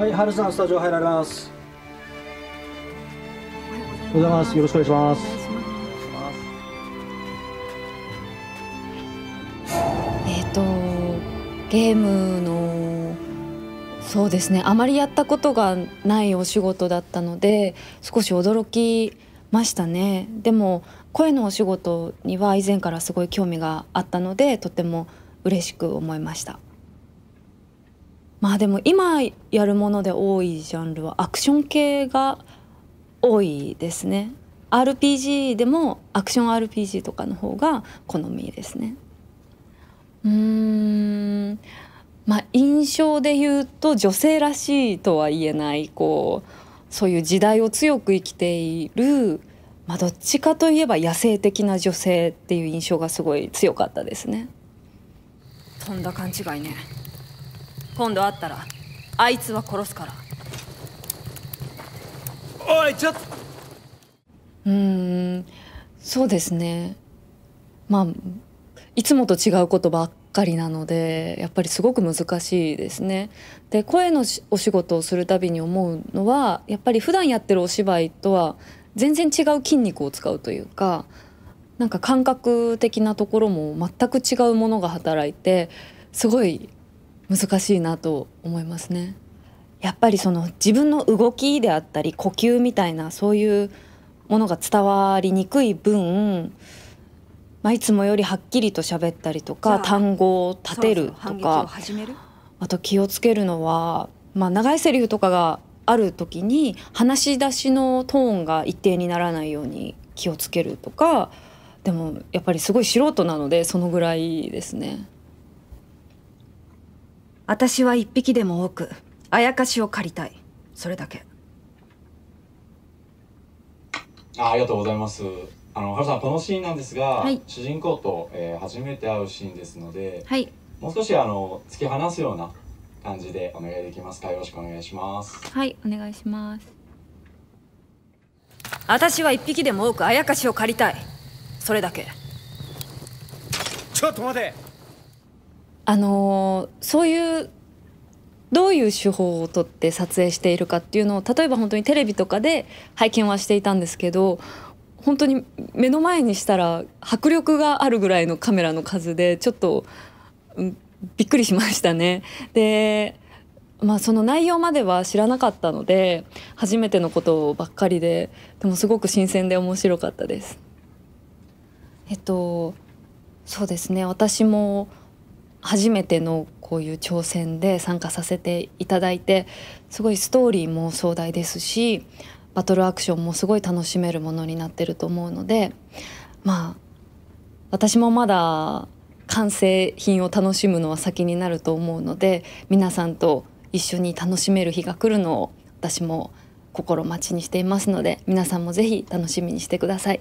はい春さんスタジオ入られますおはようございますよろしくお願いしますえっ、とゲームのそうですねあまりやったことがないお仕事だったので少し驚きましたねでも声のお仕事には以前からすごい興味があったのでとても嬉しく思いました。まあでも今やるもので多いジャンルはアクション系が多いですね RPG でもアクション RPG とかの方が好みですねうんまあ印象で言うと女性らしいとは言えないこうそういう時代を強く生きている、まあ、どっちかといえば野生的な女性っていう印象がすごい強かったですね。とんだ勘違いね。今度会ったらあいつは殺すからおいちょっとうんそうですねまあいつもと違うことばっかりなのでやっぱりすごく難しいですね。で声のお仕事をするたびに思うのはやっぱり普段やってるお芝居とは全然違う筋肉を使うというかなんか感覚的なところも全く違うものが働いてすごい難しいなと思いますね。やっぱりその自分の動きであったり呼吸みたいなそういうものが伝わりにくい分、まあ、いつもよりはっきりと喋ったりとか単語を立てるとかあと気をつけるのは、まあ、長いセリフとかがある時に話し出しのトーンが一定にならないように気をつけるとかでもやっぱりすごい素人なのでそのぐらいですね。私は一匹でも多くあやかしを借りたいそれだけあありがとうございますあの原さんこのシーンなんですが、はい、主人公と、えー、初めて会うシーンですので、はい、もう少しあの突き放すような感じでお願いできますかよろしくお願いしますはいお願いします私は一匹でも多くあやかしを借りたいそれだけちょっと待てあのそういうどういう手法をとって撮影しているかっていうのを例えば本当にテレビとかで拝見はしていたんですけど本当に目の前にしたら迫力があるぐらいのカメラの数でちょっと、うん、びっくりしましたね。でまあ、その内容までは知らなかったので初めてのことばっかりででもすごく新鮮で面白かったです。えっとそうですね私も初めてのこういう挑戦で参加させていただいてすごいストーリーも壮大ですしバトルアクションもすごい楽しめるものになってると思うのでまあ私もまだ完成品を楽しむのは先になると思うので皆さんと一緒に楽しめる日が来るのを私も心待ちにしていますので皆さんも是非楽しみにしてください。